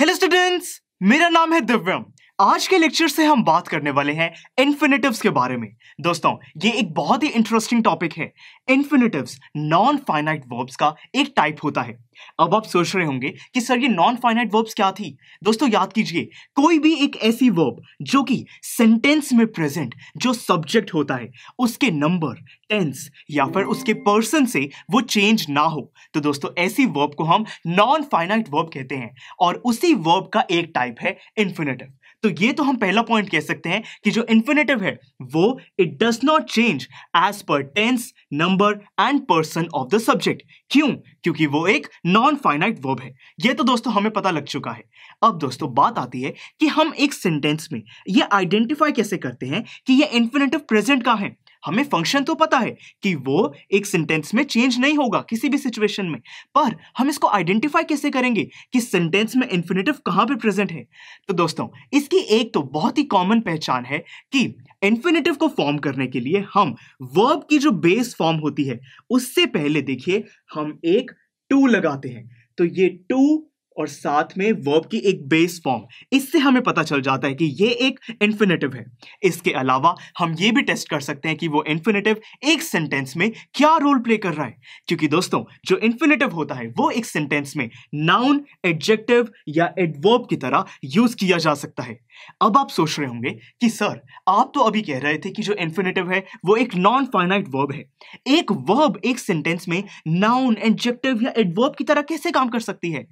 hello students मेरा नाम है दिव्यम आज के लेक्चर से हम बात करने वाले हैं इन्फिनेटिव्स के बारे में दोस्तों ये एक बहुत ही इंटरेस्टिंग टॉपिक है इन्फिनेटिव्स नॉन फाइनाइट वर्ब्स का एक टाइप होता है अब आप सोच रहे होंगे कि सर ये नॉन फाइनाइट वर्ब्स क्या थी दोस्तों याद कीजिए कोई भी एक ऐसी वर्ब जो कि सेंटेंस में प्रेजेंट जो सब्जेक्ट होता है उसके नंबर टेंस या फिर उसके पर्सन से वो चेंज ना हो तो दोस्तों ऐसी वर्ब को हम नॉन फाइनाइट वर्ब कहते हैं और उसी वर्ब का एक टाइप है इन्फिनेटिव तो तो ये तो हम पहला पॉइंट कह सकते हैं कि जो इन्फिनेटिव है वो it does not change as per tense number and person of the subject क्यों क्योंकि वो एक नॉन फाइनाइट वर्ब है ये तो दोस्तों हमें पता लग चुका है अब दोस्तों बात आती है कि हम एक सेंटेंस में ये आइडेंटिफाई कैसे करते हैं कि ये इन्फिनेटिव प्रेजेंट का है हमें फंक्शन तो पता है कि वो एक सेंटेंस में चेंज नहीं होगा किसी भी सिचुएशन में पर हम इसको आइडेंटिफाई कैसे करेंगे कि सेंटेंस में इन्फिनेटिव कहाँ पे प्रेजेंट है तो दोस्तों इसकी एक तो बहुत ही कॉमन पहचान है कि इन्फिनेटिव को फॉर्म करने के लिए हम वर्ब की जो बेस फॉर्म होती है उससे पहले देखिए हम एक टू लगाते हैं तो ये टू और साथ में वर्ब की एक बेस फॉर्म इससे हमें पता चल जाता है कि ये एक इन्फिनेटिव है इसके अलावा हम ये भी टेस्ट कर सकते हैं कि वो इन्फिनेटिव एक सेंटेंस में क्या रोल प्ले कर रहा है क्योंकि दोस्तों जो इन्फिनेटिव होता है वो एक सेंटेंस में नाउन एडजेक्टिव या एडवर्ब की तरह यूज किया जा सकता है अब आप सोच रहे होंगे कि सर आप तो अभी कह रहे थे कि जो इन्फिनेटिव है वो एक नॉन फाइनाइट वर्ब है एक वर्ब एक सेंटेंस में नाउन एडजेक्टिव या एडवर्ब की तरह कैसे काम कर सकती है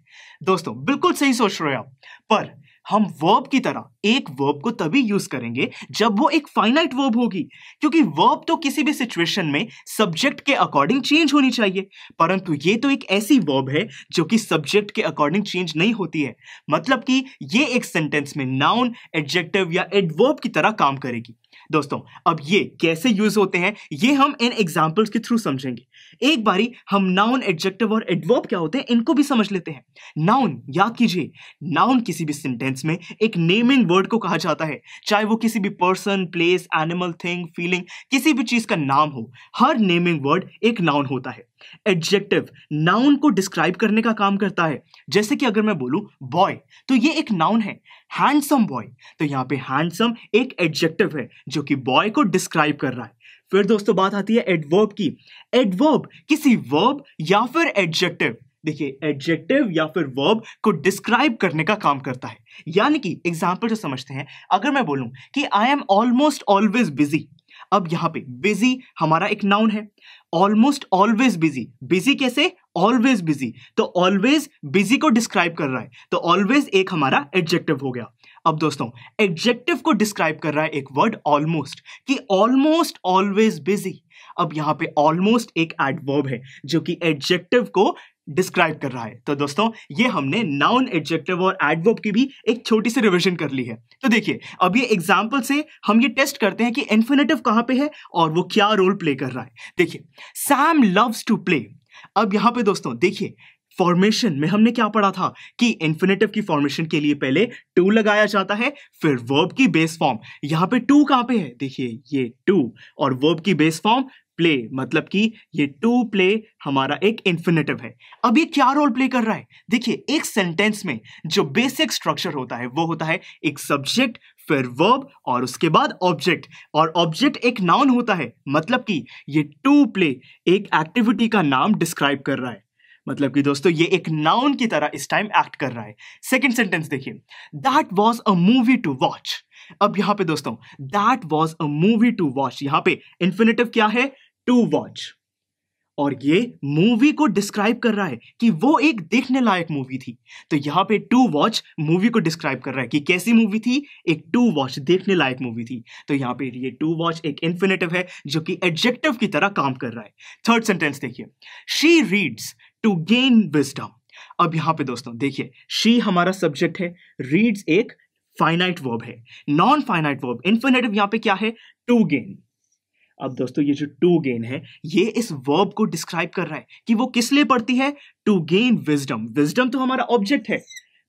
दोस्तों दोस्तों बिल्कुल सही सोच रहे हो आप पर हम वर्ब की तरह एक वर्ब को तभी यूज करेंगे जब वो एक फाइनाइट वर्ब होगी क्योंकि वर्ब तो किसी भी सिचुएशन में सब्जेक्ट के अकॉर्डिंग चेंज होनी चाहिए परंतु ये तो एक ऐसी वर्ब है जो कि सब्जेक्ट के अकॉर्डिंग चेंज नहीं होती है मतलब कि ये एक सेंटेंस में नाउन एडजेक्टिव या एडवर्ब की तरह काम करेगी दोस्तों अब ये कैसे यूज होते हैं ये हम इन एग्जाम्पल्स के थ्रू समझेंगे एक बारी हम नाउन एडजेक्टिव और एडवर्ब क्या होते हैं इनको भी समझ लेते हैं नाउन याद कीजिए नाउन किसी भी सेंटेंस में एक नेमिंग वर्ड को कहा जाता है चाहे वो किसी भी person place animal thing feeling किसी भी चीज का नाम हो हर नेमिंग वर्ड एक नाउन होता है एडजेक्टिव नाउन को डिस्क्राइब करने का काम करता है जैसे कि अगर मैं बोलूं बॉय तो ये एक नाउन है हैंडसम बॉय तो यहाँ पे हैंडसम एक एडजेक्टिव है जो कि बॉय को डिस्क्राइब कर रहा है फिर दोस्तों बात आती है एडवर्ब की एडवर्ब किसी वर्ब या फिर एडजेक्टिव देखिए एडजेक्टिव या फिर वर्ब को डिस्क्राइब करने का काम करता है यानी कि एग्जाम्पल जो समझते हैं अगर मैं बोलूं कि I am almost always busy अब यहां पे बिजी हमारा एक नाउन है ऑलमोस्ट ऑलवेज बिजी बिजी कैसे ऑलवेज बिजी तो ऑलवेज बिजी को डिस्क्राइब कर रहा है तो ऑलवेज एक हमारा एडजेक्टिव हो गया अब दोस्तों एडजेक्टिव को डिस्क्राइब कर रहा है एक वर्ड ऑलमोस्ट कि ऑलमोस्ट ऑलवेज बिजी अब यहां पे ऑलमोस्ट एक एडवर्ब है जो कि एडजेक्टिव को डिस्क्राइब कर रहा है तो दोस्तों ये हमने नाउन एडजेक्टिव और एडवर्ब की भी एक छोटी सी रिविजन कर ली है तो देखिए अब ये एग्जाम्पल से हम ये टेस्ट करते हैं कि इन्फिनेटिव कहाँ पे है और वो क्या रोल प्ले कर रहा है देखिए सैम लव्स टू प्ले अब यहाँ पे दोस्तों देखिए फॉर्मेशन में हमने क्या पढ़ा था कि इन्फिनेटिव की फॉर्मेशन के लिए पहले टू लगाया जाता है फिर वर्ब की बेस फॉर्म यहाँ पे टू कहाँ पे है देखिए ये टू और वर्ब की बेस फॉर्म प्ले मतलब कि ये टू प्ले हमारा एक इन्फिनेटिव है अब ये क्या रोल प्ले कर रहा है देखिए एक सेंटेंस में जो बेसिक स्ट्रक्चर होता है वो होता है एक सब्जेक्ट फिर वर्ब और उसके बाद ऑब्जेक्ट और ऑब्जेक्ट एक नाउन होता है मतलब कि ये टू प्ले एक एक्टिविटी का नाम डिस्क्राइब कर रहा है मतलब कि दोस्तों ये एक नाउन की तरह इस टाइम एक्ट कर रहा है सेकंड सेंटेंस देखिए that was a movie to watch अब यहां पे दोस्तों that was a movie to watch यहां पे इन्फिनेटिव क्या है टू वॉच और ये मूवी को डिस्क्राइब कर रहा है कि वो एक देखने लायक मूवी थी तो यहां पे टू वॉच मूवी को डिस्क्राइब कर रहा है कि कैसी मूवी थी एक टू वॉच देखने लायक मूवी थी तो यहां पे ये टू वॉच एक इंफिनेटिव है जो कि एडजेक्टिव की तरह काम कर रहा है थर्ड सेंटेंस देखिए she reads to gain wisdom अब यहां पे दोस्तों देखिए शी हमारा सब्जेक्ट है रीड्स एक फाइनाइट वर्ब है नॉन फाइनाइट वर्ब इंफिनेटिव यहां पे क्या है टू गेन अब दोस्तों ये जो टू गेन है ये इस वर्ब को डिस्क्राइब कर रहा है कि वो किस लिए पड़ती है टू गेन विजडम विजडम तो हमारा ऑब्जेक्ट है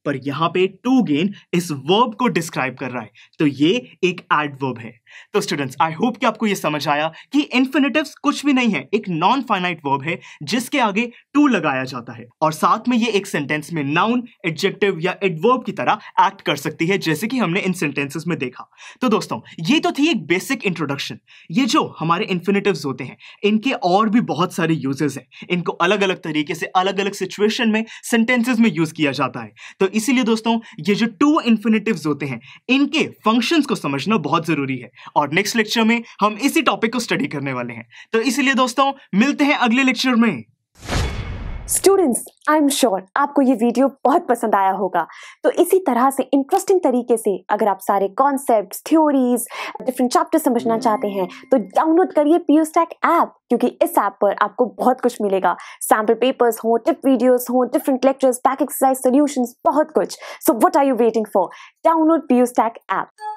पर यहां पे टू गेन इस वर्ब को डिस्क्राइब कर रहा है तो ये एक एडवर्ब है तो स्टूडेंट्स आई होप कि आपको ये समझ आया कि इन्फिनेटिव्स कुछ भी नहीं है एक नॉन फाइनाइट वर्ब है जिसके आगे टू लगाया जाता है और साथ में ये एक सेंटेंस में नाउन एडजेक्टिव या एडवर्ब की तरह एक्ट कर सकती है जैसे कि हमने इन सेंटेंसेस में देखा तो दोस्तों ये तो थी एक बेसिक इंट्रोडक्शन ये जो हमारे इन्फिनेटिव्स होते हैं इनके और भी बहुत सारे यूजेस हैं इनको अलग अलग तरीके से अलग अलग सिचुएशन में सेंटेंसेज में यूज किया जाता है तो इसीलिए दोस्तों ये जो टू इन्फिनेटिव्स होते हैं इनके फंक्शंस को समझना बहुत ज़रूरी है और नेक्स्ट लेक्चर में हम इसी टॉपिक को स्टडी करने वाले हैं तो इसीलिए दोस्तों मिलते हैं अगले लेक्चर में स्टूडेंट्स आई एम श्योर आपको ये वीडियो बहुत पसंद आया होगा तो इसी तरह से इंटरेस्टिंग तरीके से अगर आप सारे कॉन्सेप्ट थ्योरीज डिफरेंट चैप्टर समझना चाहते हैं तो डाउनलोड करिए पी स्टैक ऐप क्योंकि इस ऐप पर आपको बहुत कुछ मिलेगा सैम्पल पेपर्स हों टिप वीडियोस हों different lectures pack exercise solution बहुत कुछ so what are you waiting for download P stack app